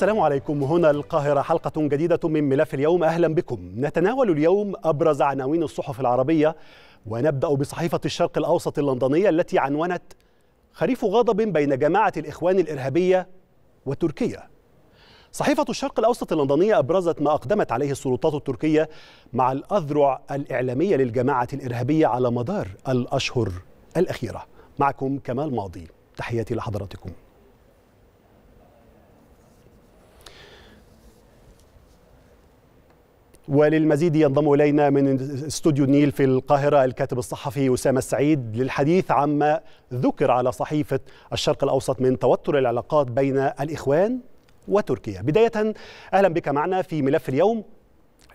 السلام عليكم هنا القاهرة حلقة جديدة من ملف اليوم أهلا بكم نتناول اليوم أبرز عناوين الصحف العربية ونبدأ بصحيفة الشرق الأوسط اللندنية التي عنونت خريف غضب بين جماعة الإخوان الإرهابية وتركيا صحيفة الشرق الأوسط اللندنية أبرزت ما أقدمت عليه السلطات التركية مع الأذرع الإعلامية للجماعة الإرهابية على مدار الأشهر الأخيرة معكم كمال ماضي تحياتي لحضراتكم وللمزيد ينضم الينا من استوديو النيل في القاهره الكاتب الصحفي اسامه السعيد للحديث عما ذكر على صحيفه الشرق الاوسط من توتر العلاقات بين الاخوان وتركيا. بدايه اهلا بك معنا في ملف اليوم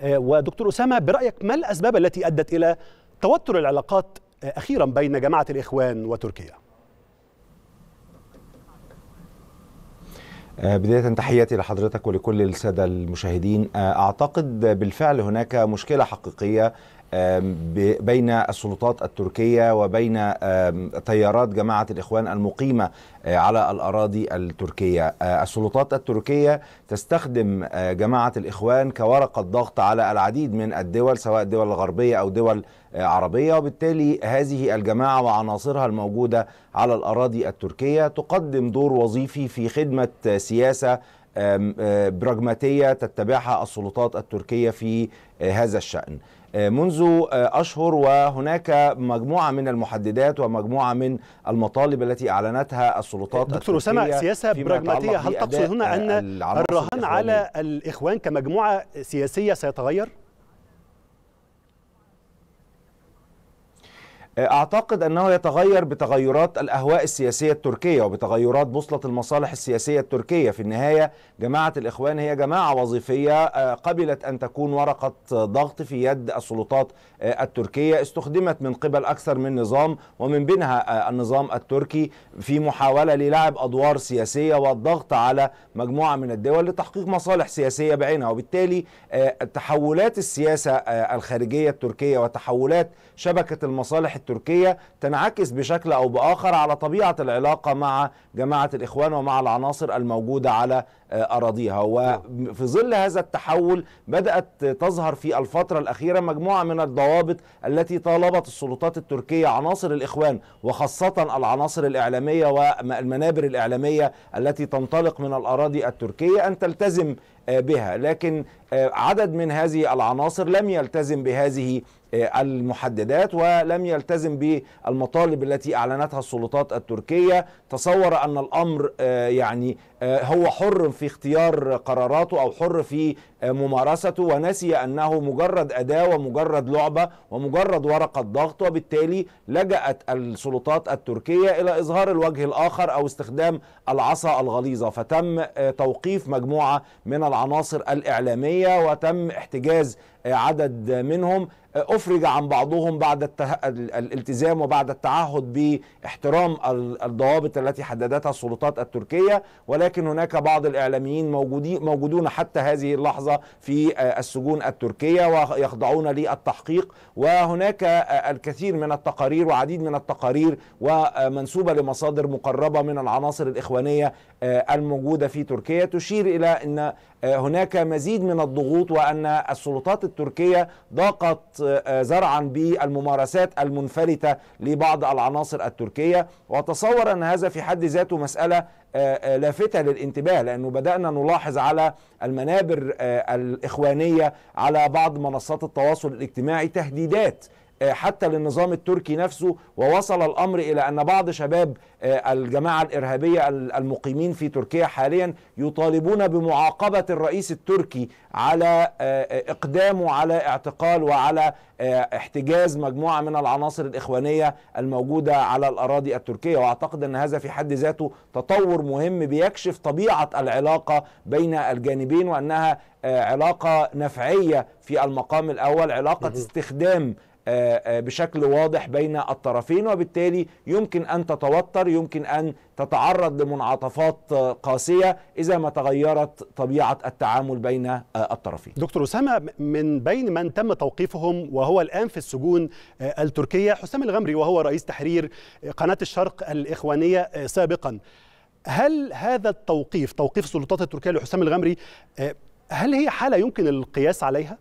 آه، ودكتور اسامه برايك ما الاسباب التي ادت الى توتر العلاقات آه، اخيرا بين جماعه الاخوان وتركيا؟ آه، بداية تحياتي لحضرتك ولكل السادة المشاهدين آه، أعتقد بالفعل هناك مشكلة حقيقية بين السلطات التركية وبين تيارات جماعة الإخوان المقيمة آه، على الأراضي التركية آه، السلطات التركية تستخدم آه، جماعة الإخوان كورقة ضغط على العديد من الدول سواء الدول الغربية أو دول عربية وبالتالي هذه الجماعة وعناصرها الموجودة على الأراضي التركية تقدم دور وظيفي في خدمة سياسة براجماتية تتبعها السلطات التركية في هذا الشأن آه، منذ آه، أشهر وهناك مجموعة من المحددات ومجموعة من المطالب التي أعلنتها السلطات دكتور أسامة سياسة براغماتية هل تقصد هنا أن الرهان على الإخوان كمجموعة سياسية سيتغير؟ اعتقد انه يتغير بتغيرات الاهواء السياسيه التركيه وبتغيرات بوصله المصالح السياسيه التركيه في النهايه جماعه الاخوان هي جماعه وظيفيه آه، قبلت ان تكون ورقه ضغط في يد السلطات آه، التركيه استخدمت من قبل اكثر من نظام ومن بينها آه، النظام التركي في محاوله للعب ادوار سياسيه والضغط على مجموعه من الدول لتحقيق مصالح سياسيه بعينها وبالتالي تحولات السياسه الخارجيه التركيه وتحولات شبكه المصالح التركية تنعكس بشكل أو بآخر على طبيعة العلاقة مع جماعة الإخوان ومع العناصر الموجودة على آه، أراضيها وفي ظل هذا التحول بدأت تظهر في الفترة الأخيرة مجموعة من الضوابط التي طالبت السلطات التركية عناصر الإخوان وخاصة العناصر الإعلامية والمنابر الإعلامية التي تنطلق من الأراضي التركية أن تلتزم آه، بها لكن آه، عدد من هذه العناصر لم يلتزم بهذه آه، المحددات ولم يلتزم بالمطالب التي اعلنتها السلطات التركيه تصور ان الامر آه، يعني آه، هو حر في اختيار قراراته او حر في ممارسته ونسي انه مجرد اداه ومجرد لعبه ومجرد ورقه ضغط وبالتالي لجات السلطات التركيه الى اظهار الوجه الاخر او استخدام العصا الغليظه فتم توقيف مجموعه من العناصر الاعلاميه وتم احتجاز عدد منهم أفرج عن بعضهم بعد الالتزام وبعد التعهد باحترام الضوابط التي حددتها السلطات التركية ولكن هناك بعض الإعلاميين موجودين موجودون حتى هذه اللحظة في آه، السجون التركية ويخضعون للتحقيق وهناك آه، الكثير من التقارير وعديد من التقارير ومنسوبة لمصادر مقربة من العناصر الإخوانية آه، الموجودة في تركيا تشير إلى أن هناك مزيد من الضغوط وأن السلطات التركية ضاقت ذرعا آه، بالممارسات المنفلتة لبعض العناصر التركية وأتصور أن هذا في حد ذاته مسألة آه، آه، لافتة للانتباه لأنه بدأنا نلاحظ على المنابر الإخوانية على بعض منصات التواصل الاجتماعي تهديدات آه، حتى للنظام التركي نفسه ووصل الامر الى ان بعض شباب آه، الجماعه الارهابيه المقيمين في تركيا حاليا يطالبون بمعاقبه الرئيس التركي على آه، اقدامه على اعتقال وعلى احتجاز مجموعه من العناصر الاخوانيه الموجوده على الاراضي التركيه واعتقد ان هذا في حد ذاته تطور مهم بيكشف طبيعه العلاقه بين الجانبين وانها علاقه نفعيه في المقام الاول علاقه استخدام آه، آه، بشكل واضح بين الطرفين وبالتالي يمكن ان تتوتر يمكن ان تتعرض لمنعطفات آه، قاسيه اذا ما تغيرت طبيعه التعامل بين الطرفين. دكتور اسامه من بين من تم توقيفهم وهو الان في السجون التركيه حسام الغمري وهو رئيس تحرير قناه الشرق الاخوانيه سابقا. هل هذا التوقيف توقيف السلطات التركيه لحسام الغمري هل هي حاله يمكن القياس عليها؟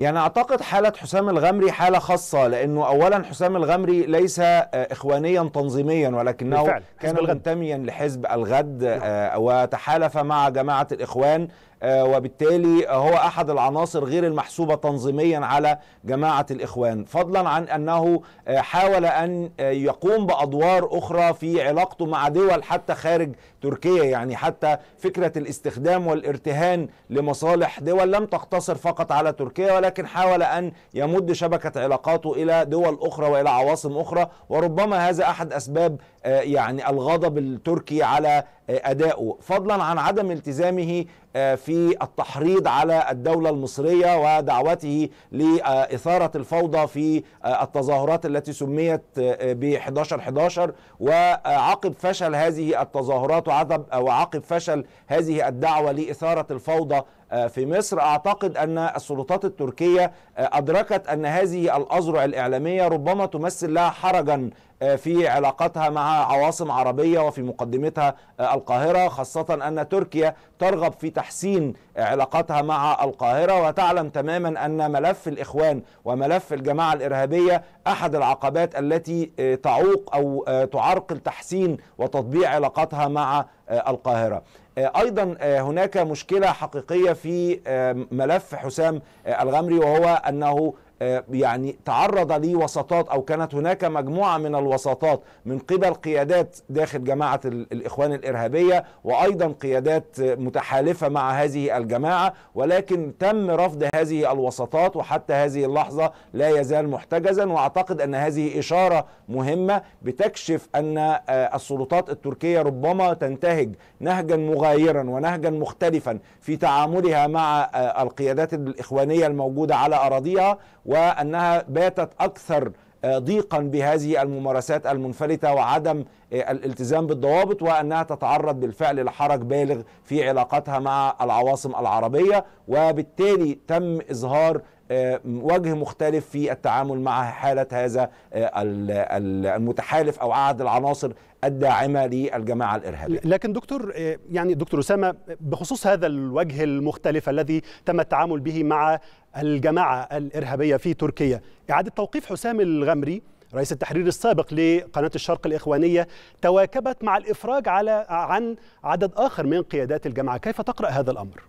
يعني اعتقد حاله حسام الغمري حاله خاصه لانه اولا حسام الغمري ليس آه، اخوانيا تنظيميا ولكنه كان منتميا لحزب الغد نعم. آه، وتحالف مع جماعه الاخوان آه، وبالتالي هو احد العناصر غير المحسوبه تنظيميا على جماعه الاخوان فضلا عن انه آه، حاول ان آه، يقوم بادوار اخرى في علاقته مع دول حتى خارج تركيا يعني حتى فكره الاستخدام والارتهان لمصالح دول لم تقتصر فقط على تركيا ولكن حاول ان يمد شبكه علاقاته الى دول اخرى والى عواصم اخرى وربما هذا احد اسباب آه، يعني الغضب التركي على آه، أدائه فضلا عن عدم التزامه آه، في التحريض على الدولة المصرية ودعوته لإثارة الفوضى في التظاهرات التي سميت ب 11 11 وعقب فشل هذه التظاهرات وعقب فشل هذه الدعوة لإثارة الفوضى آه، في مصر اعتقد ان السلطات التركيه آه، ادركت ان هذه الاذرع الاعلاميه ربما تمثل لها حرجا آه، في علاقتها مع عواصم عربيه وفي مقدمتها القاهره خاصه ان تركيا ترغب في تحسين علاقتها مع القاهره وتعلم تماما ان ملف الاخوان وملف الجماعه الارهابيه احد العقبات التي تعوق او تعرقل تحسين وتطبيع علاقتها مع القاهره آه، ايضا آه، هناك مشكله حقيقيه في آه، ملف حسام الغمري وهو انه آه، يعني تعرض لوساطات او كانت هناك مجموعه من الوساطات من قبل قيادات داخل جماعه الاخوان الارهابيه وايضا قيادات متحالفه مع هذه الجماعه ولكن تم رفض هذه الوساطات وحتى هذه اللحظه لا يزال محتجزا واعتقد ان هذه اشاره مهمه بتكشف ان آه، السلطات التركيه ربما تنتهج نهجا مغايرا ونهجا مختلفا في تعاملها مع آه، القيادات الاخوانيه الموجوده على اراضيها وأنها باتت أكثر آه، ضيقا بهذه الممارسات المنفلتة وعدم آه، الالتزام بالضوابط وأنها تتعرض بالفعل لحرج بالغ في علاقتها مع العواصم العربية وبالتالي تم إظهار آه، وجه مختلف في التعامل مع حالة هذا المتحالف أو أحد العناصر الداعمه للجماعه الارهابيه. لكن دكتور آه، يعني دكتور اسامه بخصوص هذا الوجه المختلف الذي تم التعامل به مع الجماعه الارهابيه في تركيا، اعاده توقيف حسام الغمري رئيس التحرير السابق لقناة الشرق الإخوانية تواكبت مع الإفراج على عن عدد آخر من قيادات الجماعة كيف تقرأ هذا الأمر؟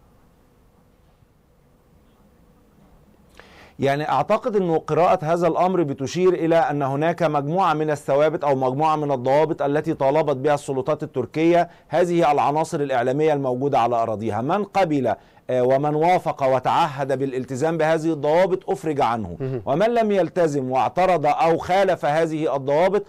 يعني اعتقد انه قراءه هذا الامر بتشير الى ان هناك مجموعه من الثوابت او مجموعه من الضوابط التي طالبت بها السلطات التركيه هذه العناصر الاعلاميه الموجوده على اراضيها من قبل آه، ومن وافق وتعهد بالالتزام بهذه الضوابط أفرج عنه ومن لم يلتزم واعترض أو خالف هذه الضوابط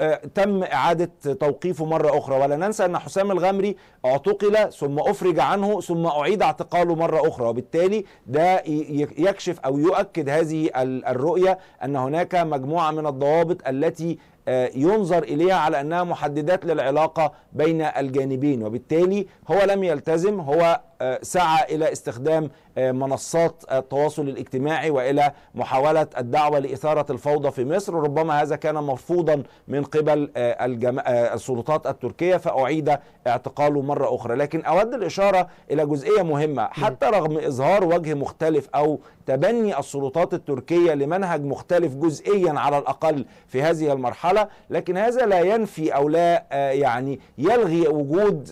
آه، تم إعادة توقيفه مرة أخرى ولا ننسى أن حسام الغمري اعتقل ثم أفرج عنه ثم أعيد اعتقاله مرة أخرى وبالتالي ده يكشف أو يؤكد هذه الرؤية أن هناك مجموعة من الضوابط التي آه، ينظر إليها على أنها محددات للعلاقة بين الجانبين وبالتالي هو لم يلتزم هو آه، سعى الى استخدام آه، منصات التواصل الاجتماعي والى محاوله الدعوه لاثاره الفوضى في مصر ربما هذا كان مرفوضا من قبل آه، السلطات التركيه فاعيد اعتقاله مره اخرى لكن اود الاشاره الى جزئيه مهمه حتى رغم اظهار وجه مختلف او تبني السلطات التركيه لمنهج مختلف جزئيا على الاقل في هذه المرحله لكن هذا لا ينفي او لا يعني يلغي وجود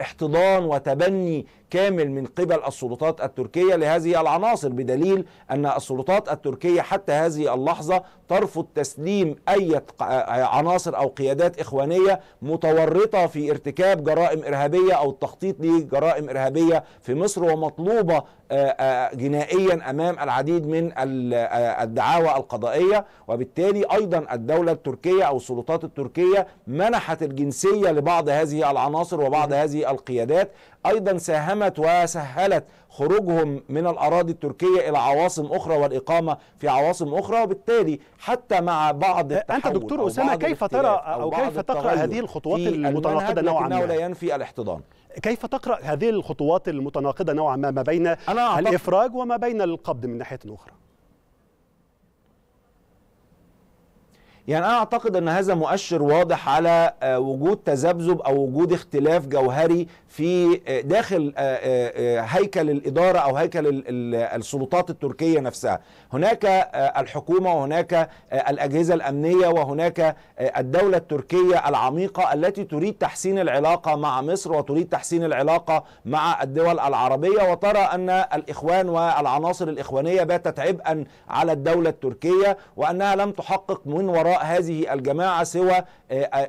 احتضان وتبني كامل من قبل السلطات التركية لهذه العناصر بدليل أن السلطات التركية حتى هذه اللحظة ترفض تسليم أي عناصر أو قيادات إخوانية متورطة في ارتكاب جرائم إرهابية أو التخطيط لجرائم إرهابية في مصر ومطلوبة آه، آه، جنائيا امام العديد من آه، الدعاوى القضائيه وبالتالي ايضا الدوله التركيه او السلطات التركيه منحت الجنسيه لبعض هذه العناصر وبعض هذه القيادات ايضا ساهمت وسهلت خروجهم من الاراضي التركيه الى عواصم اخرى والاقامه في عواصم اخرى وبالتالي حتى مع بعض انت دكتور اسامه كيف ترى او, أو كيف تقرا هذه الخطوات المتناقضه نوعا ما لا ينفي الاحتضان كيف تقرا هذه الخطوات المتناقضه نوعا ما ما بين أنا الافراج وما بين القبض من ناحيه اخرى يعني انا اعتقد ان هذا مؤشر واضح على آه، وجود تذبذب او وجود اختلاف جوهري في آه، داخل آه، آه، هيكل الإدارة أو هيكل السلطات التركية نفسها هناك الحكومة وهناك الأجهزة الأمنية وهناك الدولة التركية العميقة التي تريد تحسين العلاقة مع مصر وتريد تحسين العلاقة مع الدول العربية وترى أن الإخوان والعناصر الإخوانية باتت عبئا على الدولة التركية وأنها لم تحقق من وراء هذه الجماعة سوى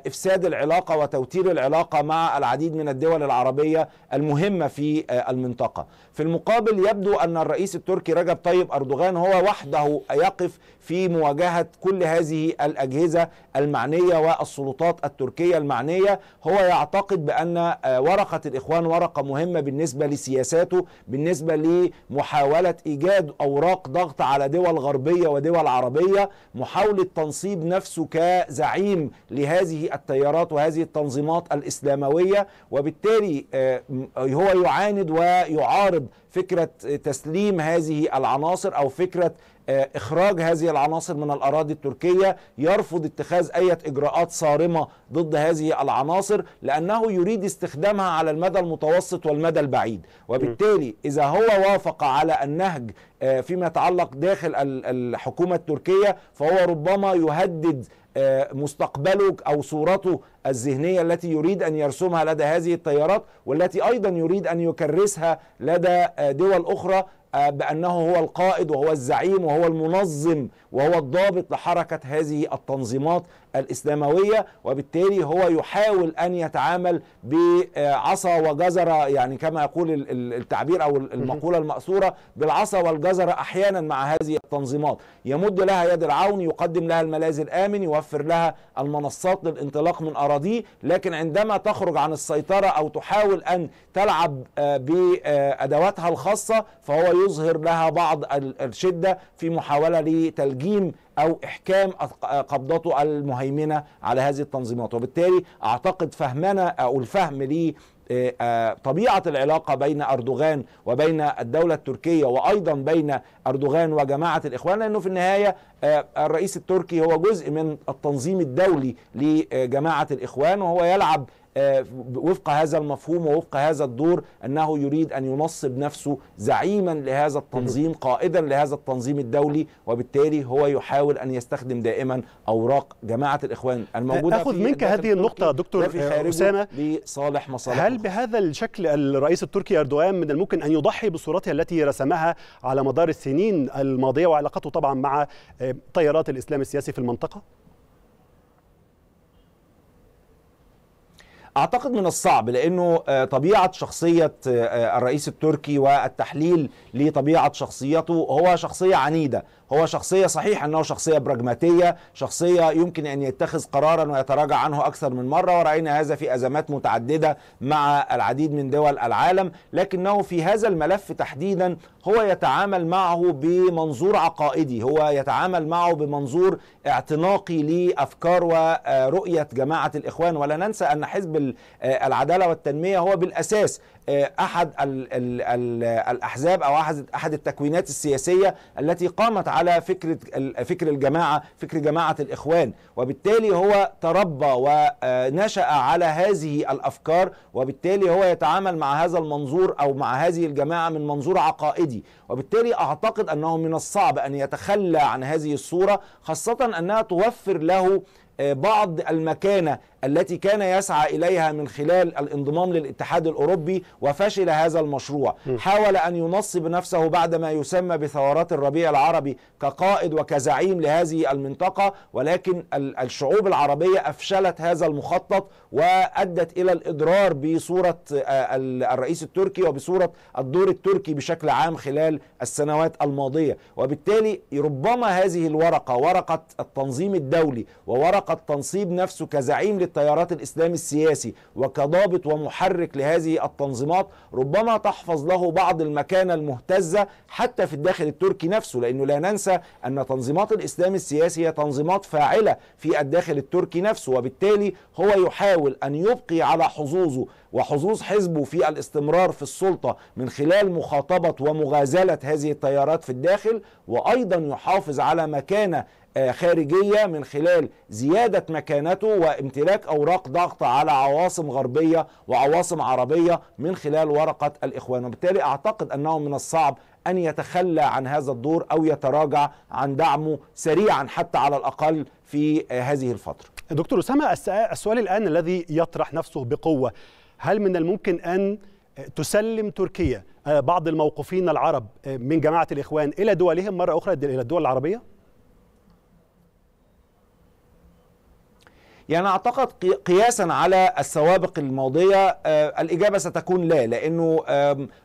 إفساد العلاقة وتوتير العلاقة مع العديد من الدول العربية العربية المهمة في آه، المنطقة في المقابل يبدو أن الرئيس التركي رجب طيب أردوغان هو وحده يقف في مواجهة كل هذه الأجهزة المعنية والسلطات التركية المعنية هو يعتقد بأن آه، ورقة الإخوان ورقة مهمة بالنسبة لسياساته بالنسبة لمحاولة إيجاد أوراق ضغط على دول غربية ودول عربية محاولة تنصيب نفسه كزعيم لهذه التيارات وهذه التنظيمات الإسلاموية وبالتالي آه، هو يعاند ويعارض فكرة تسليم هذه العناصر أو فكرة آه، إخراج هذه العناصر من الأراضي التركية يرفض اتخاذ أي إجراءات صارمة ضد هذه العناصر لأنه يريد استخدامها على المدى المتوسط والمدى البعيد وبالتالي إذا هو وافق على النهج آه، فيما يتعلق داخل الحكومة التركية فهو ربما يهدد آه، مستقبله او صورته الذهنيه التي يريد ان يرسمها لدى هذه التيارات والتي ايضا يريد ان يكرسها لدى آه، دول اخرى آه، بانه هو القائد وهو الزعيم وهو المنظم وهو الضابط لحركة هذه التنظيمات الإسلاموية وبالتالي هو يحاول أن يتعامل بعصا وجزرة يعني كما يقول التعبير أو المقولة المأثورة بالعصا والجزرة أحيانا مع هذه التنظيمات يمد لها يد العون يقدم لها الملاذ الآمن يوفر لها المنصات للانطلاق من أراضيه لكن عندما تخرج عن السيطرة أو تحاول أن تلعب آه، بأدواتها الخاصة فهو يظهر لها بعض الشدة في محاولة لتلجيء تحجيم او احكام قبضته المهيمنه على هذه التنظيمات وبالتالي اعتقد فهمنا او الفهم لي آه، آه، طبيعة العلاقة بين أردوغان وبين الدولة التركية وأيضا بين أردوغان وجماعة الإخوان لأنه في النهاية آه، الرئيس التركي هو جزء من التنظيم الدولي لجماعة الإخوان وهو يلعب آه، وفق هذا المفهوم ووفق هذا الدور انه يريد ان ينصب نفسه زعيما لهذا التنظيم قائدا لهذا التنظيم الدولي وبالتالي هو يحاول ان يستخدم دائما اوراق جماعه الاخوان الموجوده اخذ منك هذه النقطه دكتور اسامه لصالح مصالح هل بهذا الشكل الرئيس التركي اردوغان من الممكن ان يضحي بصورته التي رسمها على مدار السنين الماضيه وعلاقته طبعا مع آه، تيارات الاسلام السياسي في المنطقه اعتقد من الصعب لانه آه، طبيعه شخصيه آه، آه، الرئيس التركي والتحليل لطبيعه شخصيته هو شخصيه عنيده هو شخصية صحيح أنه شخصية براجماتية شخصية يمكن أن يتخذ قرارا ويتراجع عنه أكثر من مرة ورأينا هذا في أزمات متعددة مع العديد من دول العالم لكنه في هذا الملف تحديدا هو يتعامل معه بمنظور عقائدي هو يتعامل معه بمنظور اعتناقي لأفكار ورؤية جماعة الإخوان ولا ننسى أن حزب العدالة والتنمية هو بالأساس آه، احد الـ الـ الـ الاحزاب او احد احد التكوينات السياسيه التي قامت على فكره فكر الجماعه فكر جماعه الاخوان وبالتالي هو تربى ونشا آه، على هذه الافكار وبالتالي هو يتعامل مع هذا المنظور او مع هذه الجماعه من منظور عقائدي وبالتالي اعتقد انه من الصعب ان يتخلى عن هذه الصوره خاصه انها توفر له آه، بعض المكانة التي كان يسعى إليها من خلال الانضمام للاتحاد الأوروبي وفشل هذا المشروع حاول أن ينصب نفسه بعد ما يسمى بثورات الربيع العربي كقائد وكزعيم لهذه المنطقة ولكن الشعوب العربية أفشلت هذا المخطط وأدت إلى الإضرار بصورة آه، الرئيس التركي وبصورة الدور التركي بشكل عام خلال السنوات الماضية وبالتالي ربما هذه الورقة ورقة التنظيم الدولي وورقة تنصيب نفسه كزعيم التيارات الإسلامي السياسي وكضابط ومحرك لهذه التنظيمات ربما تحفظ له بعض المكانة المهتزة حتى في الداخل التركي نفسه لأنه لا ننسى أن تنظيمات الإسلام السياسي هي تنظيمات فاعلة في الداخل التركي نفسه وبالتالي هو يحاول أن يبقي على حظوظه وحظوظ حزبه في الاستمرار في السلطة من خلال مخاطبة ومغازلة هذه التيارات في الداخل وأيضا يحافظ على مكانة آه، خارجية من خلال زيادة مكانته وامتلاك أوراق ضغط على عواصم غربية وعواصم عربية من خلال ورقة الإخوان وبالتالي أعتقد أنه من الصعب أن يتخلى عن هذا الدور أو يتراجع عن دعمه سريعا حتى على الأقل في آه، هذه الفترة دكتور أسامة السؤال الآن الذي يطرح نفسه بقوة هل من الممكن أن تسلم تركيا آه، بعض الموقفين العرب من جماعة الإخوان إلى دولهم مرة أخرى إلى الدول العربية؟ يعني اعتقد قياسا على السوابق الماضيه آه، الاجابه ستكون لا لانه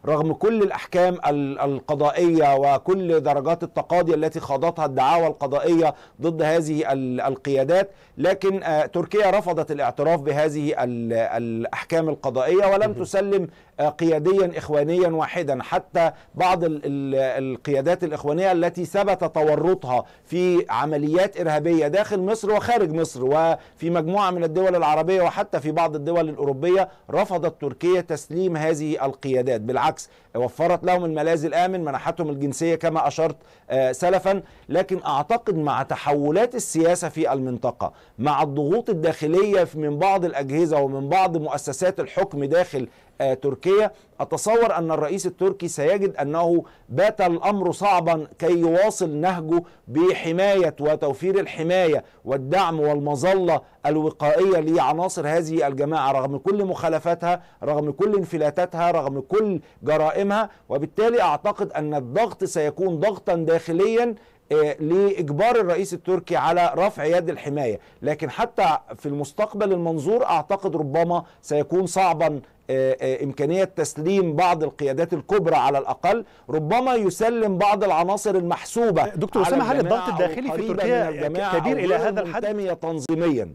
رغم كل الاحكام القضائيه وكل درجات التقاضي التي خاضتها الدعاوى القضائيه ضد هذه القيادات لكن آه، تركيا رفضت الاعتراف بهذه الاحكام القضائيه ولم تسلم آه، قياديا اخوانيا واحدا حتى بعض القيادات الاخوانيه التي ثبت تورطها في عمليات ارهابيه داخل مصر وخارج مصر وفي مجموعة من الدول العربية وحتى في بعض الدول الأوروبية رفضت تركيا تسليم هذه القيادات بالعكس وفرت لهم الملاذ الآمن منحتهم الجنسية كما أشرت آه، سلفا لكن أعتقد مع تحولات السياسة في المنطقة مع الضغوط الداخلية من بعض الأجهزة ومن بعض مؤسسات الحكم داخل آه، تركيا أتصور أن الرئيس التركي سيجد أنه بات الأمر صعبا كي يواصل نهجه بحماية وتوفير الحماية والدعم والمظلة الوقائية لعناصر هذه الجماعة رغم كل مخالفاتها رغم كل انفلاتاتها رغم كل جرائمها وبالتالي أعتقد أن الضغط سيكون ضغطا داخليا آه، لاجبار الرئيس التركي على رفع يد الحمايه لكن حتى في المستقبل المنظور اعتقد ربما سيكون صعبا آه، آه، إمكانية تسليم بعض القيادات الكبرى على الأقل ربما يسلم بعض العناصر المحسوبة دكتور أسامة هل الضغط الداخلي في تركيا كبير إلى هذا الحد؟ تنظيميا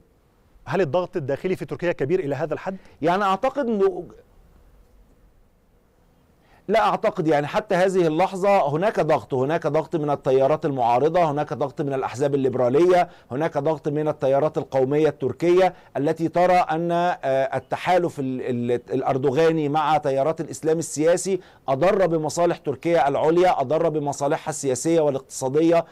هل الضغط الداخلي في تركيا كبير إلى هذا الحد؟ يعني أعتقد أنه لا اعتقد يعني حتى هذه اللحظه هناك ضغط هناك ضغط من التيارات المعارضه هناك ضغط من الاحزاب الليبراليه هناك ضغط من التيارات القوميه التركيه التي ترى ان آه، التحالف الاردوغاني مع تيارات الاسلام السياسي اضر بمصالح تركيا العليا اضر بمصالحها السياسيه والاقتصاديه آه،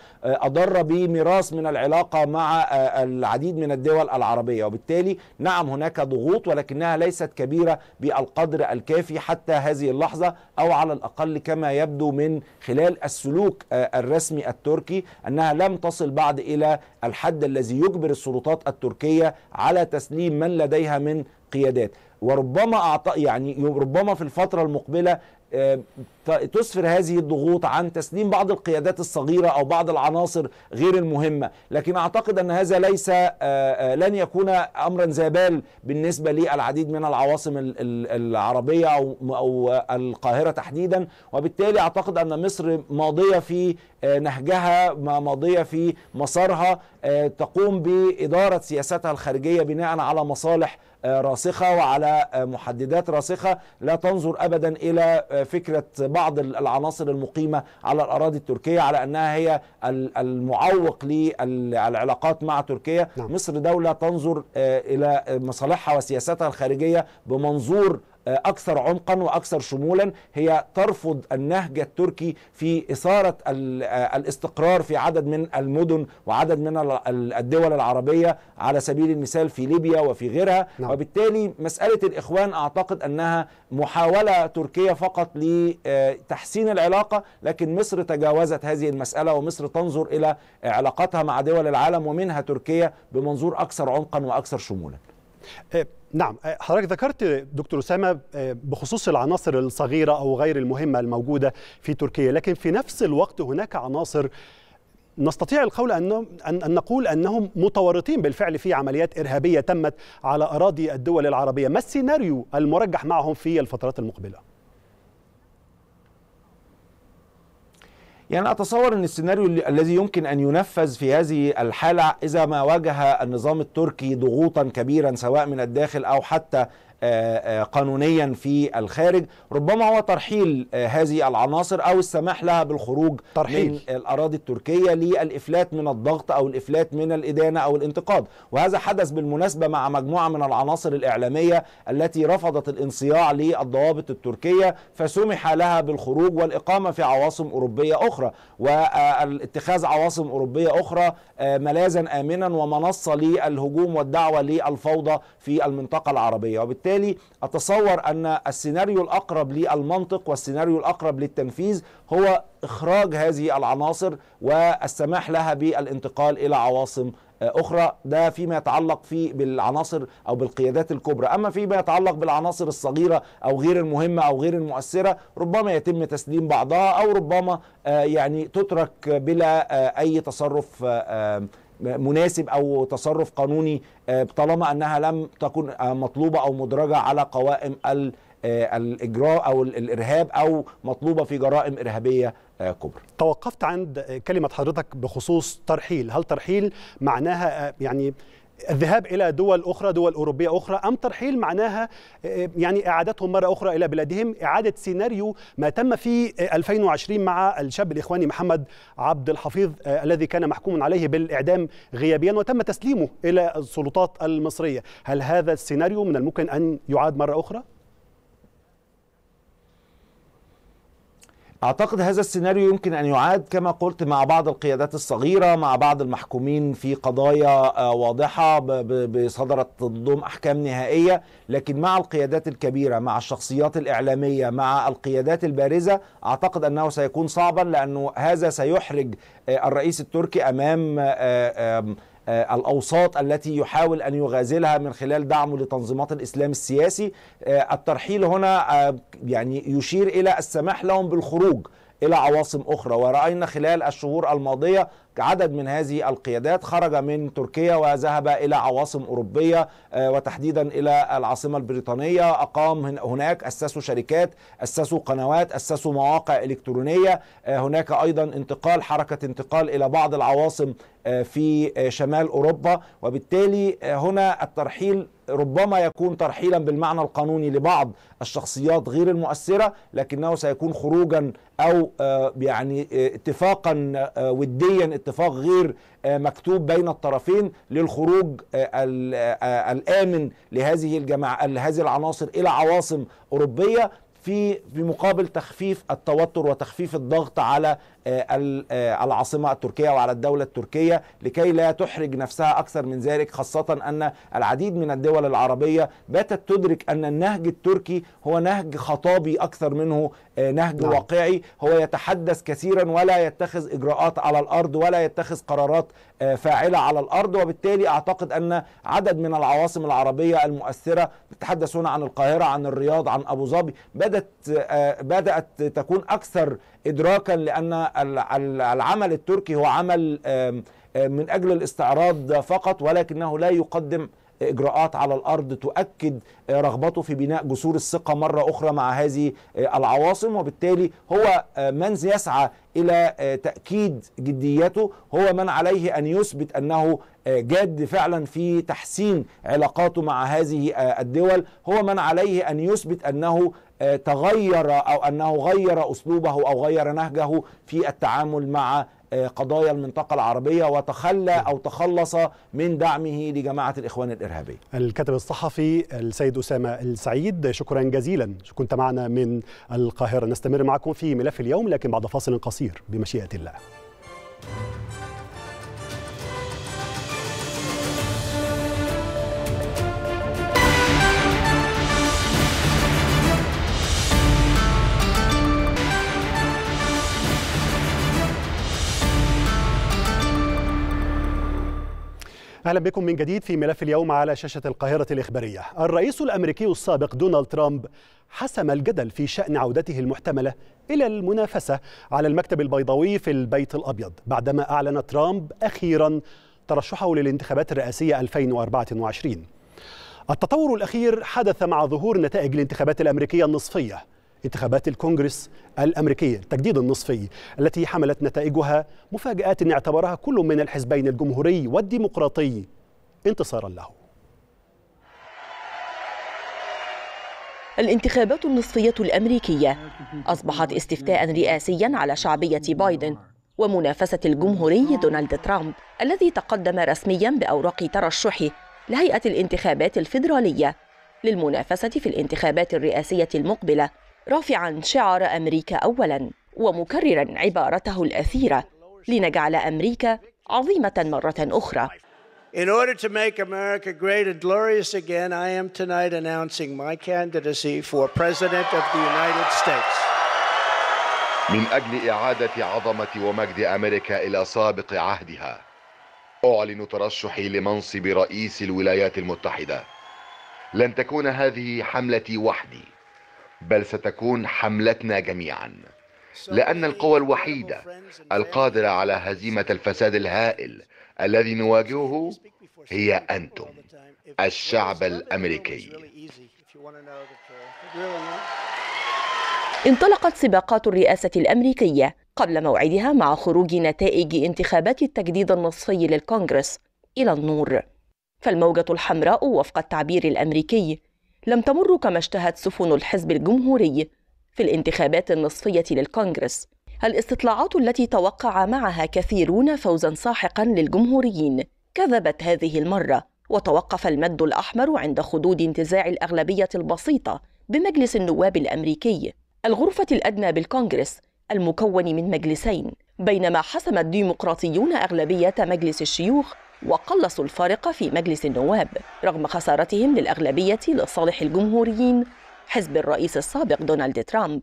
اضر بميراث من العلاقه مع آه، العديد من الدول العربيه وبالتالي نعم هناك ضغوط ولكنها ليست كبيره بالقدر الكافي حتى هذه اللحظه او أو على الأقل كما يبدو من خلال السلوك آه، الرسمي التركي أنها لم تصل بعد إلى الحد الذي يجبر السلطات التركية على تسليم من لديها من قيادات وربما أعط... يعني ربما في الفترة المقبلة آه، تسفر هذه الضغوط عن تسليم بعض القيادات الصغيرة أو بعض العناصر غير المهمة لكن أعتقد أن هذا ليس آه، آه، لن يكون أمرا زبال بالنسبة للعديد من العواصم العربية أو, أو القاهرة تحديدا وبالتالي أعتقد أن مصر ماضية في نهجها ماضية في مسارها تقوم بإدارة سياستها الخارجية بناء على مصالح راسخة وعلى محددات راسخة لا تنظر أبدا إلى فكرة بعض العناصر المقيمة على الأراضي التركية على أنها هي المعوق للعلاقات مع تركيا نعم. مصر دولة تنظر آه، إلى مصالحها وسياساتها الخارجية بمنظور أكثر عمقا وأكثر شمولا هي ترفض النهج التركي في إثارة الاستقرار في عدد من المدن وعدد من الدول العربية على سبيل المثال في ليبيا وفي غيرها نعم. وبالتالي مسألة الإخوان أعتقد أنها محاولة تركية فقط لتحسين العلاقة لكن مصر تجاوزت هذه المسألة ومصر تنظر إلى علاقتها مع دول العالم ومنها تركيا بمنظور أكثر عمقا وأكثر شمولا آه، نعم آه، حضرتك ذكرت دكتور أسامة آه، بخصوص العناصر الصغيرة أو غير المهمة الموجودة في تركيا لكن في نفس الوقت هناك عناصر نستطيع القول أن, أن نقول أنهم متورطين بالفعل في عمليات إرهابية تمت على أراضي الدول العربية ما السيناريو المرجح معهم في الفترات المقبلة؟ يعني أتصور أن السيناريو الذي يمكن أن ينفذ في هذه الحالة إذا ما واجه النظام التركي ضغوطا كبيرا سواء من الداخل أو حتى آه، آه، قانونيا في الخارج ربما هو ترحيل آه، هذه العناصر أو السماح لها بالخروج ترحيل. من الأراضي التركية للإفلات من الضغط أو الإفلات من الإدانة أو الانتقاد وهذا حدث بالمناسبة مع مجموعة من العناصر الإعلامية التي رفضت الانصياع للضوابط التركية فسمح لها بالخروج والإقامة في عواصم أوروبية أخرى واتخاذ عواصم أوروبية أخرى ملاذا آمنا ومنصة للهجوم والدعوة للفوضى في المنطقة العربية وبالتالي وبالتالي أتصور أن السيناريو الأقرب للمنطق والسيناريو الأقرب للتنفيذ هو إخراج هذه العناصر والسماح لها بالانتقال إلى عواصم آه، اخرى ده فيما يتعلق في بالعناصر او بالقيادات الكبرى اما فيما يتعلق بالعناصر الصغيره او غير المهمه او غير المؤثره ربما يتم تسليم بعضها او ربما آه، يعني تترك بلا آه، اي تصرف مناسب او تصرف قانوني آه، طالما انها لم تكن آه، مطلوبه او مدرجه على قوائم آه، الاجراء او الارهاب او مطلوبه في جرائم ارهابيه كبرى. توقفت عند كلمه حضرتك بخصوص ترحيل، هل ترحيل معناها يعني الذهاب الى دول اخرى دول اوروبيه اخرى ام ترحيل معناها آه، يعني اعادتهم مره اخرى الى بلادهم اعاده سيناريو ما تم في 2020 آه، مع الشاب الاخواني محمد عبد الحفيظ آه، الذي كان محكوم عليه بالاعدام غيابيا وتم تسليمه الى السلطات المصريه هل هذا السيناريو من الممكن ان يعاد مره اخرى أعتقد هذا السيناريو يمكن أن يعاد كما قلت مع بعض القيادات الصغيرة مع بعض المحكومين في قضايا آه، واضحة بصدرت ضم أحكام نهائية لكن مع القيادات الكبيرة مع الشخصيات الإعلامية مع القيادات البارزة أعتقد أنه سيكون صعبا لأنه هذا سيحرج آه، الرئيس التركي أمام آه، آه، الأوساط التي يحاول أن يغازلها من خلال دعمه لتنظيمات الإسلام السياسي آه، الترحيل هنا آه، يعني يشير إلى السماح لهم بالخروج إلى عواصم أخرى ورأينا خلال الشهور الماضية عدد من هذه القيادات خرج من تركيا وذهب إلى عواصم أوروبية آه، وتحديدا إلى العاصمة البريطانية أقام هناك أسسوا شركات أسسوا قنوات أسسوا مواقع إلكترونية آه، هناك أيضا انتقال حركة انتقال إلى بعض العواصم آه، في شمال أوروبا وبالتالي هنا الترحيل ربما يكون ترحيلا بالمعنى القانوني لبعض الشخصيات غير المؤثره لكنه سيكون خروجا او يعني اتفاقا وديا اتفاق غير آه، مكتوب بين الطرفين للخروج آه، آه، الامن لهذه الجماعه لهذه العناصر الى عواصم اوروبيه في مقابل تخفيف التوتر وتخفيف الضغط على آه، آه، العاصمة التركية وعلى الدولة التركية لكي لا تحرج نفسها أكثر من ذلك خاصة أن العديد من الدول العربية باتت تدرك أن النهج التركي هو نهج خطابي أكثر منه آه، نهج نعم. واقعي هو يتحدث كثيرا ولا يتخذ إجراءات على الأرض ولا يتخذ قرارات فاعلة على الأرض وبالتالي أعتقد أن عدد من العواصم العربية المؤثرة نتحدث هنا عن القاهرة عن الرياض عن أبو ظبي بدأت بدأت تكون أكثر إدراكا لأن العمل التركي هو عمل من أجل الاستعراض فقط ولكنه لا يقدم إجراءات على الأرض تؤكد آه، رغبته في بناء جسور الثقة مرة أخرى مع هذه آه، العواصم وبالتالي هو آه، من يسعى إلى تأكيد جديته هو من عليه أن يثبت أنه جاد فعلا في تحسين علاقاته مع هذه الدول هو من عليه أن يثبت أنه آه، تغير او انه غير اسلوبه او غير نهجه في التعامل مع آه، قضايا المنطقة العربية وتخلى أو تخلص من دعمه لجماعة الإخوان الإرهابية الكاتب الصحفي السيد أسامة السعيد شكرا جزيلا كنت معنا من القاهرة نستمر معكم في ملف اليوم لكن بعد فاصل قصير بمشيئة الله اهلا بكم من جديد في ملف اليوم على شاشه القاهره الاخباريه. الرئيس الامريكي السابق دونالد ترامب حسم الجدل في شان عودته المحتمله الى المنافسه على المكتب البيضاوي في البيت الابيض بعدما اعلن ترامب اخيرا ترشحه للانتخابات الرئاسيه 2024. التطور الاخير حدث مع ظهور نتائج الانتخابات الامريكيه النصفيه انتخابات الكونغرس الأمريكية التجديد النصفي التي حملت نتائجها مفاجآت اعتبرها كل من الحزبين الجمهوري والديمقراطي انتصارا له الانتخابات النصفية الأمريكية أصبحت استفتاء رئاسيا على شعبية بايدن ومنافسة الجمهوري دونالد ترامب الذي تقدم رسميا بأوراق ترشحه لهيئة الانتخابات الفيدرالية للمنافسة في الانتخابات الرئاسية المقبلة رافعا شعار امريكا اولا ومكررا عبارته الاثيره لنجعل امريكا عظيمه مره اخرى In order to make America great and glorious again, I am tonight announcing my candidacy for President of the United States. من أجل إعادة عظمة ومجد أمريكا إلى سابق عهدها، أعلن ترشحي لمنصب رئيس الولايات المتحدة. لن تكون هذه حملتي وحدي. بل ستكون حملتنا جميعا لأن القوى الوحيدة القادرة على هزيمة الفساد الهائل الذي نواجهه هي أنتم الشعب الأمريكي انطلقت سباقات الرئاسة الأمريكية قبل موعدها مع خروج نتائج انتخابات التجديد النصفي للكونغرس إلى النور فالموجة الحمراء وفق التعبير الأمريكي لم تمر كما اشتهت سفن الحزب الجمهوري في الانتخابات النصفية للكونغرس الاستطلاعات التي توقع معها كثيرون فوزا ساحقا للجمهوريين كذبت هذه المرة وتوقف المد الأحمر عند خدود انتزاع الأغلبية البسيطة بمجلس النواب الأمريكي الغرفة الأدنى بالكونغرس المكون من مجلسين بينما حسم الديمقراطيون أغلبية مجلس الشيوخ وقلصوا الفارق في مجلس النواب رغم خسارتهم للأغلبية لصالح الجمهوريين حزب الرئيس السابق دونالد ترامب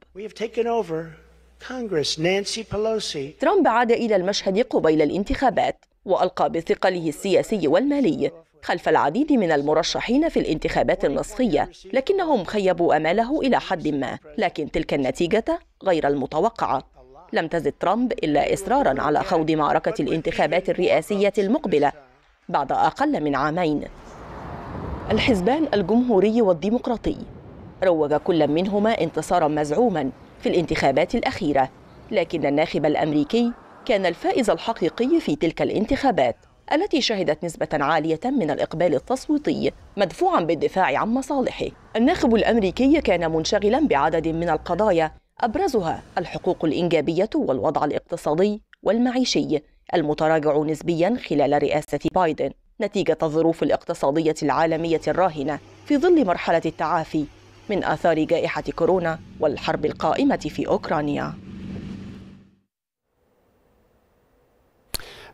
ترامب عاد إلى المشهد قبيل الانتخابات وألقى بثقله السياسي والمالي خلف العديد من المرشحين في الانتخابات النصفية لكنهم خيبوا أماله إلى حد ما لكن تلك النتيجة غير المتوقعة لم تزد ترامب إلا إصرارا على خوض معركة الانتخابات الرئاسية المقبلة بعد أقل من عامين الحزبان الجمهوري والديمقراطي روج كل منهما انتصارا مزعوما في الانتخابات الأخيرة لكن الناخب الأمريكي كان الفائز الحقيقي في تلك الانتخابات التي شهدت نسبة عالية من الإقبال التصويتي مدفوعا بالدفاع عن مصالحه. الناخب الأمريكي كان منشغلا بعدد من القضايا أبرزها الحقوق الإنجابية والوضع الاقتصادي والمعيشي المتراجع نسبيا خلال رئاسة بايدن نتيجة الظروف الاقتصادية العالمية الراهنة في ظل مرحلة التعافي من آثار جائحة كورونا والحرب القائمة في أوكرانيا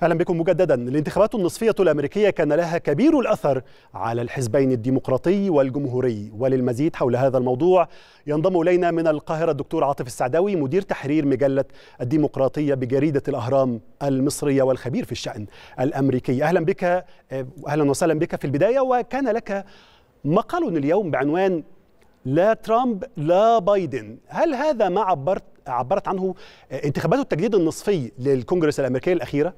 اهلا بكم مجددا الانتخابات النصفيه الامريكيه كان لها كبير الاثر على الحزبين الديمقراطي والجمهوري وللمزيد حول هذا الموضوع ينضم الينا من القاهره الدكتور عاطف السعداوي مدير تحرير مجله الديمقراطيه بجريده الاهرام المصريه والخبير في الشان الامريكي اهلا بك اهلا وسهلا بك في البدايه وكان لك مقال اليوم بعنوان لا ترامب لا بايدن هل هذا ما عبرت عبرت عنه انتخابات التجديد النصفي للكونجرس الامريكيه الاخيره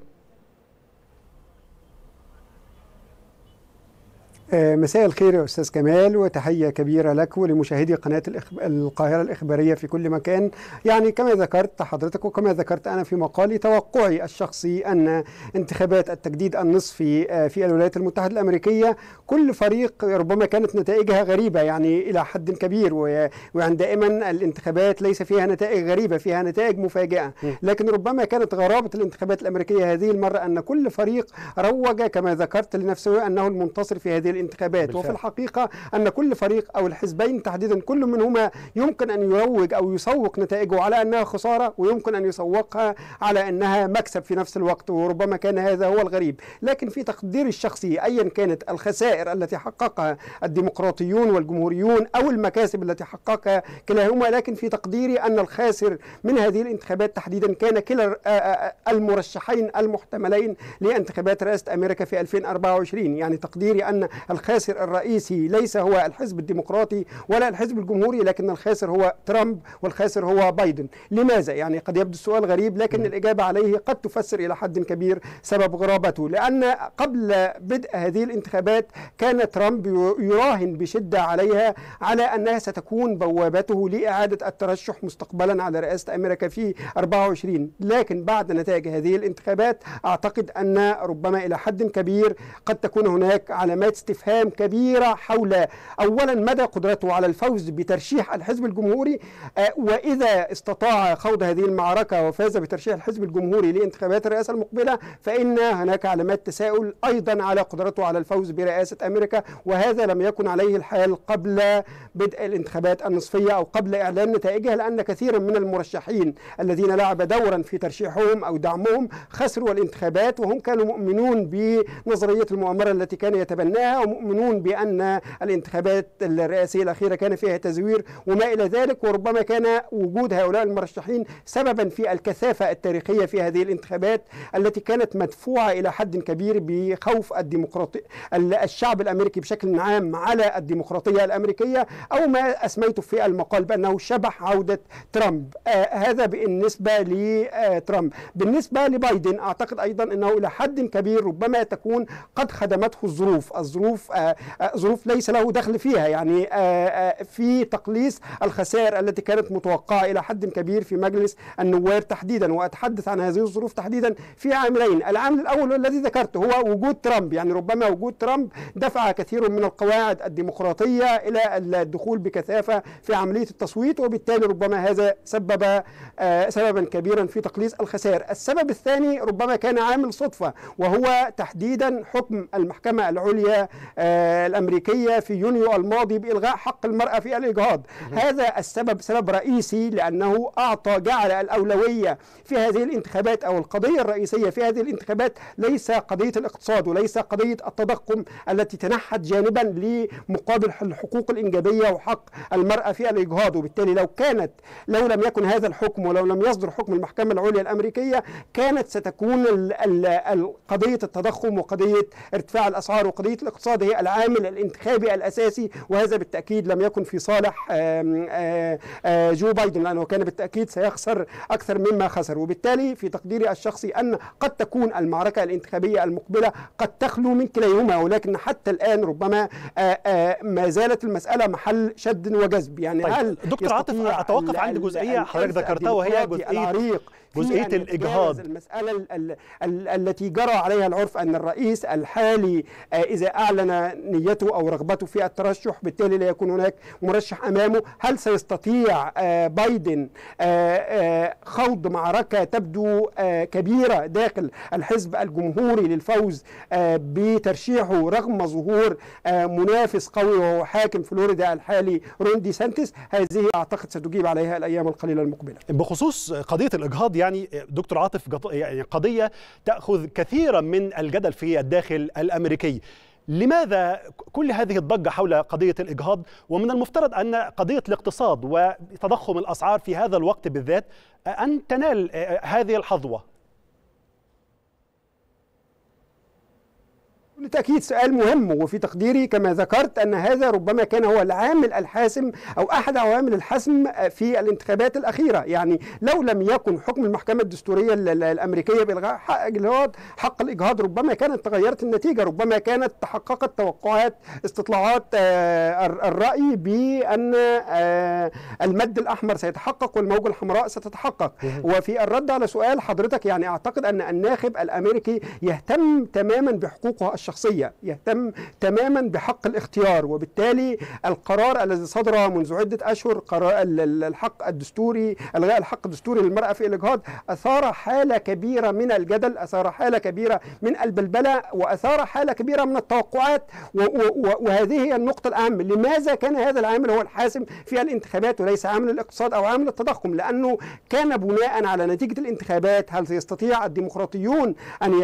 آه، مساء الخير يا أستاذ كمال وتحية كبيرة لك ولمشاهدي قناة القاهرة الإخبارية في كل مكان يعني كما ذكرت حضرتك وكما ذكرت أنا في مقالي توقعي الشخصي أن انتخابات التجديد النصفي آه، في الولايات المتحدة الأمريكية كل فريق ربما كانت نتائجها غريبة يعني إلى حد كبير ويعني دائما الانتخابات ليس فيها نتائج غريبة فيها نتائج مفاجئة لكن ربما كانت غرابة الانتخابات الأمريكية هذه المرة أن كل فريق روج كما ذكرت لنفسه أنه المنتصر في هذه الانتخابات الانتخابات بالفعل. وفي الحقيقة أن كل فريق أو الحزبين تحديدا كل منهما يمكن أن يروج أو يسوق نتائجه على أنها خسارة ويمكن أن يسوقها على أنها مكسب في نفس الوقت وربما كان هذا هو الغريب لكن في تقديري الشخصي أيا كانت الخسائر التي حققها الديمقراطيون والجمهوريون أو المكاسب التي حققها كلاهما لكن في تقديري أن الخاسر من هذه الانتخابات تحديدا كان كلا المرشحين المحتملين لانتخابات رئاسة أمريكا في 2024 يعني تقديري أن الخاسر الرئيسي ليس هو الحزب الديمقراطي ولا الحزب الجمهوري لكن الخاسر هو ترامب والخاسر هو بايدن لماذا يعني قد يبدو السؤال غريب لكن نعم. الإجابة عليه قد تفسر إلى حد كبير سبب غرابته لأن قبل بدء هذه الانتخابات كان ترامب يراهن بشدة عليها على أنها ستكون بوابته لإعادة الترشح مستقبلا على رئاسة أمريكا في 24 لكن بعد نتائج هذه الانتخابات أعتقد أن ربما إلى حد كبير قد تكون هناك علامات استفهام كبيرة حول أولا مدى قدرته على الفوز بترشيح الحزب الجمهوري آه، وإذا استطاع خوض هذه المعركة وفاز بترشيح الحزب الجمهوري لانتخابات الرئاسة المقبلة فإن هناك علامات تساؤل أيضا على قدرته على الفوز برئاسة أمريكا وهذا لم يكن عليه الحال قبل بدء الانتخابات النصفية أو قبل إعلان نتائجها لأن كثيرا من المرشحين الذين لعب دورا في ترشيحهم أو دعمهم خسروا الانتخابات وهم كانوا مؤمنون بنظرية المؤامرة التي كان يتبناها مؤمنون بأن الانتخابات الرئاسية الأخيرة كان فيها تزوير وما إلى ذلك وربما كان وجود هؤلاء المرشحين سببا في الكثافة التاريخية في هذه الانتخابات التي كانت مدفوعة إلى حد كبير بخوف الديمقراطي الشعب الأمريكي بشكل عام على الديمقراطية الأمريكية أو ما أسميته في المقال بأنه شبح عودة ترامب آه هذا بالنسبة لترامب آه، بالنسبة لبايدن أعتقد أيضا أنه إلى حد كبير ربما تكون قد خدمته الظروف الظروف ظروف آه، آه، ظروف ليس له دخل فيها يعني آه، في تقليص الخسائر التي كانت متوقعه الى حد كبير في مجلس النواب تحديدا واتحدث عن هذه الظروف تحديدا في عاملين العامل الاول الذي ذكرته هو وجود ترامب يعني ربما وجود ترامب دفع كثير من القواعد الديمقراطيه الى الدخول بكثافه في عمليه التصويت وبالتالي ربما هذا سبب سببا كبيرا في تقليص الخسائر السبب الثاني ربما كان عامل صدفه وهو تحديدا حكم المحكمه العليا آه، الأمريكية في يونيو الماضي بإلغاء حق المرأة في الإجهاض هذا السبب سبب رئيسي لأنه أعطى جعل الأولوية في هذه الانتخابات أو القضية الرئيسية في هذه الانتخابات ليس قضية الاقتصاد وليس قضية التضخم التي تنحت جانبا لمقابل الحقوق الإنجابية وحق المرأة في الإجهاض وبالتالي لو كانت لو لم يكن هذا الحكم ولو لم يصدر حكم المحكمة العليا الأمريكية كانت ستكون قضية التضخم وقضية ارتفاع الأسعار وقضية الاقتصاد هي العامل الانتخابي الأساسي وهذا بالتأكيد لم يكن في صالح آه، جو بايدن لأنه كان بالتأكيد سيخسر أكثر مما خسر وبالتالي في تقديري الشخصي أن قد تكون المعركة الانتخابية المقبلة قد تخلو من كليهما ولكن حتى الآن ربما آه، آه، ما زالت المسألة محل شد وجذب يعني طيب. هل دكتور عاطف أتوقف عند جزئية حضرتك ذكرتها وهي جزئية جزئية الإجهاض المسألة التي جرى عليها العرف أن الرئيس الحالي إذا أعلن كان نيته أو رغبته في الترشح بالتالي لا يكون هناك مرشح أمامه هل سيستطيع آه، بايدن آه، آه، خوض معركة تبدو كبيرة داخل الحزب الجمهوري للفوز بترشيحه رغم ظهور منافس قوي وهو حاكم فلوريدا الحالي رون دي سانتس هذه أعتقد ستجيب عليها الأيام القليلة المقبلة بخصوص قضية الإجهاض يعني دكتور عاطف يعني قضية تأخذ كثيرا من الجدل في الداخل الأمريكي لماذا كل هذه الضجة حول قضية الإجهاض ومن المفترض أن قضية الاقتصاد وتضخم الأسعار في هذا الوقت بالذات أن تنال آه، آه، هذه الحظوة بالتأكيد سؤال مهم وفي تقديري كما ذكرت أن هذا ربما كان هو العامل الحاسم أو أحد عوامل الحسم في الانتخابات الأخيرة يعني لو لم يكن حكم المحكمة الدستورية الأمريكية بإلغاء حق, حق الإجهاض ربما كانت تغيرت النتيجة ربما كانت تحققت توقعات استطلاعات آه، الرأي بأن آه، المد الأحمر سيتحقق والموجة الحمراء ستتحقق وفي الرد على سؤال حضرتك يعني أعتقد أن الناخب الأمريكي يهتم تماما بحقوقه الشخصية يهتم تماما بحق الاختيار وبالتالي القرار الذي صدر منذ عدة أشهر قرار الحق الدستوري الغاء الحق الدستوري للمرأة في الإجهاض أثار حالة كبيرة من الجدل أثار حالة كبيرة من البلبلة وأثار حالة كبيرة من التوقعات وهذه هي النقطة الأهم لماذا كان هذا العامل هو الحاسم في الانتخابات وليس عامل الاقتصاد أو عامل التضخم لأنه كان بناء على نتيجة الانتخابات هل سيستطيع الديمقراطيون أن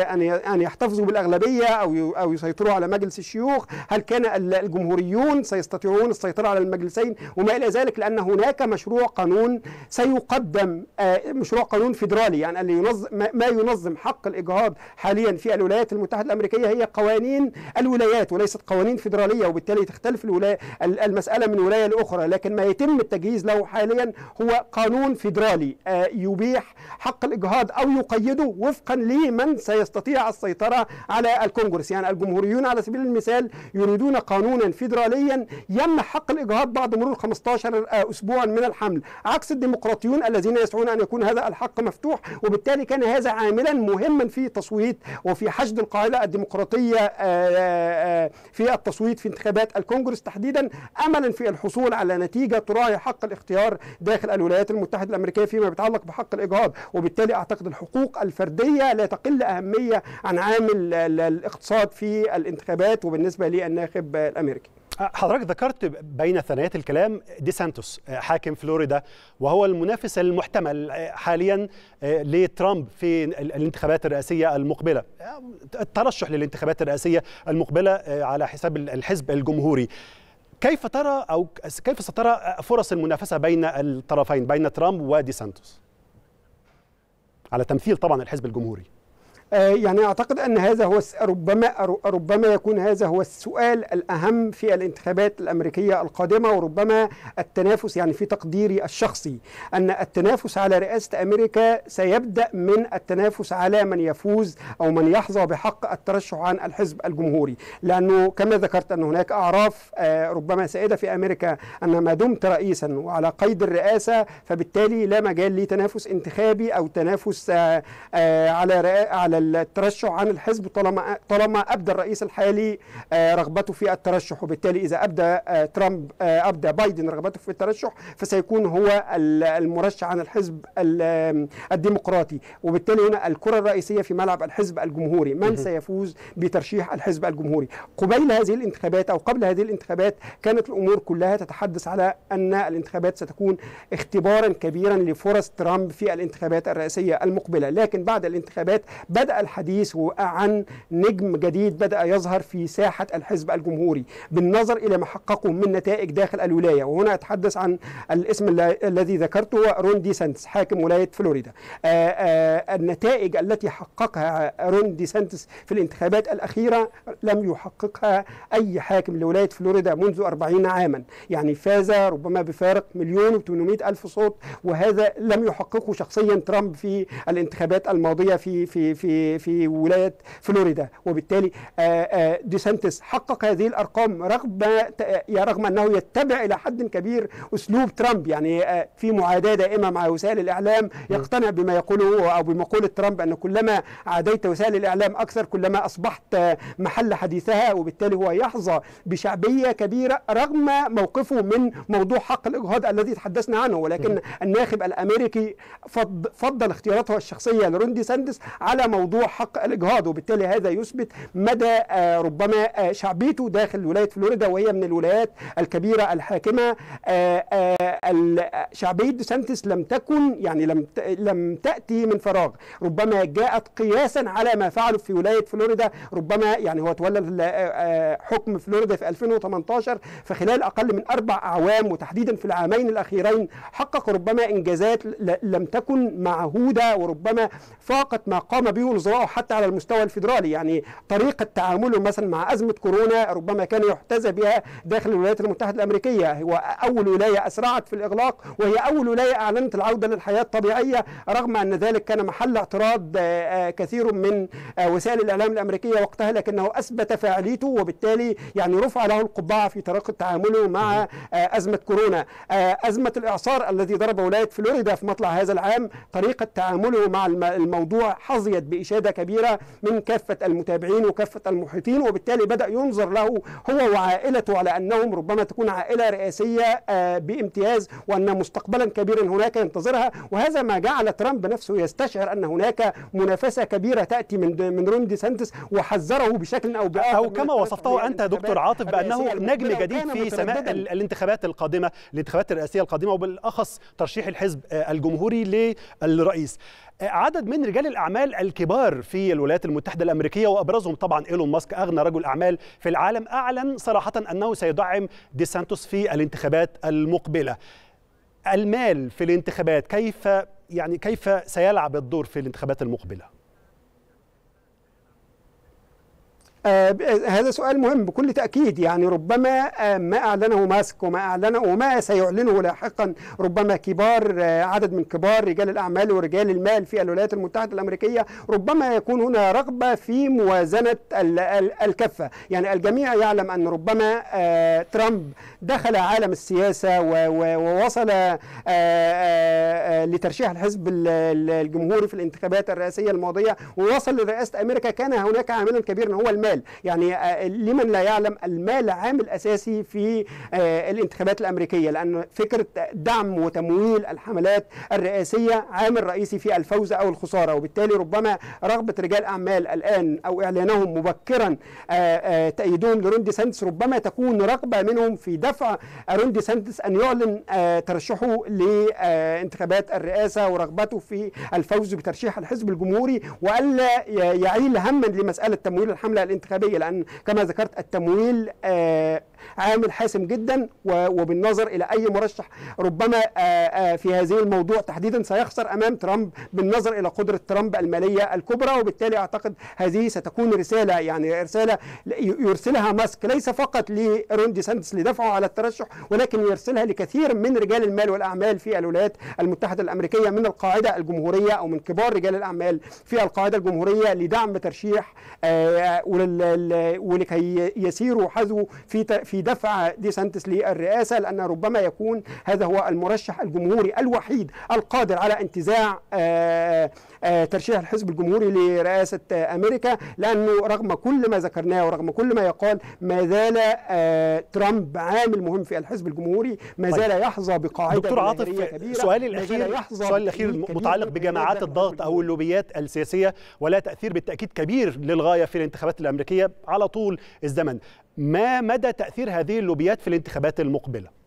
أن يحتفظوا بالأغلبية أو أو, يسيطروا على مجلس الشيوخ هل كان الجمهوريون سيستطيعون السيطرة على المجلسين وما إلى ذلك لأن هناك مشروع قانون سيقدم آه، مشروع قانون فيدرالي يعني اللي ينظم ما ينظم حق الإجهاض حاليا في الولايات المتحدة الأمريكية هي قوانين الولايات وليست قوانين فيدرالية وبالتالي تختلف الولاية المسألة من ولاية لأخرى لكن ما يتم التجهيز له حاليا هو قانون فيدرالي آه، يبيح حق الإجهاض أو يقيده وفقا لمن سيستطيع السيطرة على الكونجرس يعني يعني الجمهوريون على سبيل المثال يريدون قانونا فيدراليا يمنح حق الاجهاض بعد مرور 15 اسبوعا من الحمل عكس الديمقراطيون الذين يسعون ان يكون هذا الحق مفتوح وبالتالي كان هذا عاملا مهما في تصويت وفي حشد القاعده الديمقراطيه آه، آه، آه، في التصويت في انتخابات الكونجرس تحديدا املا في الحصول على نتيجه تراعي حق الاختيار داخل الولايات المتحده الامريكيه فيما يتعلق بحق الاجهاض وبالتالي اعتقد الحقوق الفرديه لا تقل اهميه عن عامل الاقتصاد الانخراط في الانتخابات وبالنسبه للناخب الامريكي أه، حضرتك ذكرت بين ثنايات الكلام دي سانتوس أه، حاكم فلوريدا وهو المنافس المحتمل أه، حاليا لترامب في الانتخابات الرئاسيه المقبله الترشح للانتخابات الرئاسيه المقبله على حساب الحزب الجمهوري كيف ترى او كيف سترى فرص المنافسه بين الطرفين بين ترامب ودي سانتوس على تمثيل طبعا الحزب الجمهوري آه، يعني أعتقد أن هذا هو ربما ربما يكون هذا هو السؤال الأهم في الانتخابات الأمريكية القادمة وربما التنافس يعني في تقديري الشخصي أن التنافس على رئاسة أمريكا سيبدأ من التنافس على من يفوز أو من يحظى بحق الترشح عن الحزب الجمهوري لأنه كما ذكرت أن هناك أعراف آه، ربما سائدة في أمريكا أن ما دمت رئيسا وعلى قيد الرئاسة فبالتالي لا مجال لتنافس انتخابي أو تنافس آه، على على الترشح عن الحزب طالما طالما ابدى الرئيس الحالي آه، رغبته في الترشح وبالتالي اذا ابدى آه، ترامب آه، ابدى بايدن رغبته في الترشح فسيكون هو المرشح عن الحزب الديمقراطي وبالتالي هنا الكره الرئيسيه في ملعب الحزب الجمهوري من سيفوز بترشيح الحزب الجمهوري قبيل هذه الانتخابات او قبل هذه الانتخابات كانت الامور كلها تتحدث على ان الانتخابات ستكون اختبارا كبيرا لفرص ترامب في الانتخابات الرئاسيه المقبله لكن بعد الانتخابات بدا بدأ الحديث عن نجم جديد بدأ يظهر في ساحة الحزب الجمهوري بالنظر إلى ما حققه من نتائج داخل الولاية وهنا أتحدث عن الاسم الذي ذكرته هو رون دي سانتس حاكم ولاية فلوريدا آآ آه، آآ آه، النتائج التي حققها رون دي سانتس في الانتخابات الأخيرة لم يحققها أي حاكم لولاية فلوريدا منذ 40 عاما يعني فاز ربما بفارق مليون و800 ألف صوت وهذا لم يحققه شخصيا ترامب في الانتخابات الماضية في في في في ولايه فلوريدا وبالتالي آه، آه، دي سانتس حقق هذه الارقام رغم رغم انه يتبع الى حد كبير اسلوب ترامب يعني آه، في معاداه دائمه مع وسائل الاعلام يقتنع بما يقوله او بمقوله ترامب ان كلما عاديت وسائل الاعلام اكثر كلما اصبحت محل حديثها وبالتالي هو يحظى بشعبيه كبيره رغم موقفه من موضوع حق الاجهاض الذي تحدثنا عنه ولكن الناخب الامريكي فضل اختياراته الشخصيه لرون ساندس على موضوع حق الاجهاض وبالتالي هذا يثبت مدى آه، ربما آه، شعبيته داخل ولايه فلوريدا وهي من الولايات الكبيره الحاكمه آه، شعبيه ديسانتس لم تكن يعني لم لم تاتي من فراغ ربما جاءت قياسا على ما فعله في ولايه فلوريدا ربما يعني هو تولى حكم فلوريدا في 2018 فخلال اقل من اربع اعوام وتحديدا في العامين الاخيرين حقق ربما انجازات لم تكن معهوده وربما فاقت ما قام به يتم نظراءه حتى على المستوى الفيدرالي يعني طريقة تعامله مثلا مع أزمة كورونا ربما كان يحتذى بها داخل الولايات المتحدة الأمريكية هو أول ولاية أسرعت في الإغلاق وهي أول ولاية أعلنت العودة للحياة الطبيعية رغم أن ذلك كان محل اعتراض آه، آه، كثير من آه، وسائل الإعلام الأمريكية وقتها لكنه أثبت فاعليته وبالتالي يعني رفع له القبعة في طريقة تعامله مع أزمة كورونا أزمة الإعصار الذي ضرب ولاية فلوريدا في مطلع هذا العام طريقة تعامله مع الموضوع حظيت إشادة كبيرة من كافة المتابعين وكافة المحيطين وبالتالي بدأ ينظر له هو وعائلته على أنهم ربما تكون عائلة رئاسية آه، بامتياز وأن مستقبلا كبيرا هناك ينتظرها وهذا ما جعل ترامب نفسه يستشعر أن هناك منافسة كبيرة تأتي من من روم دي سانتس وحذره بشكل أو بآخر أو كما وصفته أنت دكتور عاطف بأنه نجم جديد في سماء الانتخابات القادمة الانتخابات الرئاسية القادمة وبالأخص ترشيح الحزب آه، الجمهوري للرئيس عدد من رجال الاعمال الكبار في الولايات المتحده الامريكيه وابرزهم طبعا ايلون ماسك اغنى رجل اعمال في العالم اعلن صراحه انه سيدعم دي سانتوس في الانتخابات المقبله. المال في الانتخابات كيف يعني كيف سيلعب الدور في الانتخابات المقبله؟ آه هذا سؤال مهم بكل تأكيد يعني ربما آه ما أعلنه ماسك وما أعلنه وما سيعلنه لاحقا ربما كبار آه عدد من كبار رجال الأعمال ورجال المال في الولايات المتحدة الأمريكية ربما يكون هنا رغبة في موازنة الكفة يعني الجميع يعلم أن ربما آه، ترامب دخل عالم السياسة ووصل آه، آه، لترشيح الحزب الجمهوري في الانتخابات الرئاسية الماضية ووصل لرئاسة أمريكا كان هناك عامل كبير هو المال المال يعني آه، لمن لا يعلم المال عامل أساسي في آه، الانتخابات الأمريكية لأن فكرة دعم وتمويل الحملات الرئاسية عامل رئيسي في الفوز أو الخسارة وبالتالي ربما رغبة رجال أعمال الآن أو إعلانهم مبكرا آه، تأييدهم لرون دي سانتس ربما تكون رغبة منهم في دفع رون دي سانتس أن يعلن ترشحه لانتخابات الرئاسة ورغبته في الفوز بترشيح الحزب الجمهوري وألا يعيل هما لمسألة تمويل الحملة الانتخابية الانتخابيه لان كما ذكرت التمويل آه عامل حاسم جدا وبالنظر الى اي مرشح ربما آه، آه، في هذه الموضوع تحديدا سيخسر امام ترامب بالنظر الى قدره ترامب الماليه الكبرى وبالتالي اعتقد هذه ستكون رساله يعني رساله يرسلها ماسك ليس فقط لرون دي سانتس لدفعه على الترشح ولكن يرسلها لكثير من رجال المال والاعمال في الولايات المتحده الامريكيه من القاعده الجمهوريه او من كبار رجال الاعمال في القاعده الجمهوريه لدعم ترشيح آه، ولكي يسيروا حذو في في دفع دي سانتس للرئاسة لأن ربما يكون هذا هو المرشح الجمهوري الوحيد القادر على انتزاع آه، آه، ترشيح الحزب الجمهوري لرئاسة أمريكا لأنه رغم كل ما ذكرناه ورغم كل ما يقال ما زال آه، ترامب عامل مهم في الحزب الجمهوري ما طيب. زال يحظى بقاعدة دكتور عاطف كبيرة سؤالي الأخير السؤال الأخير متعلق بجماعات الضغط أو اللوبيات السياسية ولا تأثير بالتأكيد كبير للغاية في الانتخابات الأمريكية على طول الزمن ما مدى تأثير هذه اللوبيات في الانتخابات المقبلة؟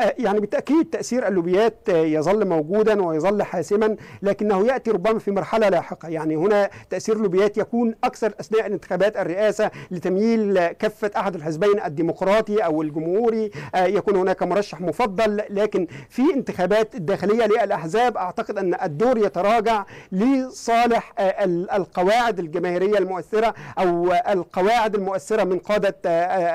آه، يعني بالتأكيد تأثير اللوبيات آه، يظل موجودا ويظل حاسما لكنه يأتي ربما في مرحلة لاحقة يعني هنا تأثير اللوبيات يكون أكثر أثناء انتخابات الرئاسة لتمييل كفة أحد الحزبين الديمقراطي أو الجمهوري آه، يكون هناك مرشح مفضل لكن في انتخابات الداخلية للأحزاب أعتقد أن الدور يتراجع لصالح القواعد الجماهيرية المؤثرة أو القواعد المؤثرة من قادة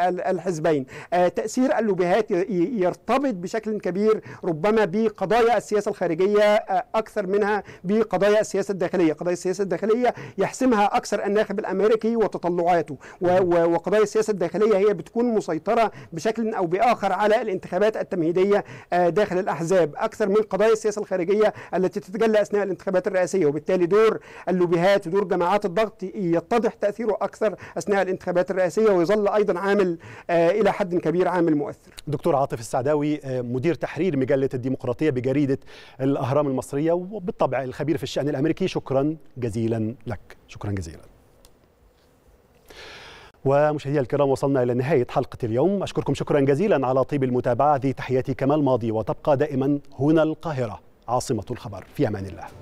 الحزبين تأثير اللوبيات يرتبط مرتبط بشكل كبير ربما بقضايا السياسة الخارجية آه، أكثر منها بقضايا السياسة الداخلية قضايا السياسة الداخلية يحسمها أكثر الناخب الأمريكي وتطلعاته وقضايا السياسة الداخلية هي بتكون مسيطرة بشكل أو بآخر على الانتخابات التمهيدية آه، داخل الأحزاب أكثر من قضايا السياسة الخارجية التي تتجلى أثناء الانتخابات الرئاسية وبالتالي دور اللوبيهات ودور جماعات الضغط يتضح تأثيره أكثر أثناء الانتخابات الرئاسية ويظل أيضا عامل آه، إلى حد كبير عامل مؤثر دكتور عاطف السعداوي مدير تحرير مجلة الديمقراطية بجريدة الأهرام المصرية وبالطبع الخبير في الشأن الأمريكي شكرا جزيلا لك شكرا جزيلا ومشاهدينا الكرام وصلنا إلى نهاية حلقة اليوم أشكركم شكرا جزيلا على طيب المتابعة ذي تحياتي كمال ماضي وتبقى دائما هنا القاهرة عاصمة الخبر في أمان الله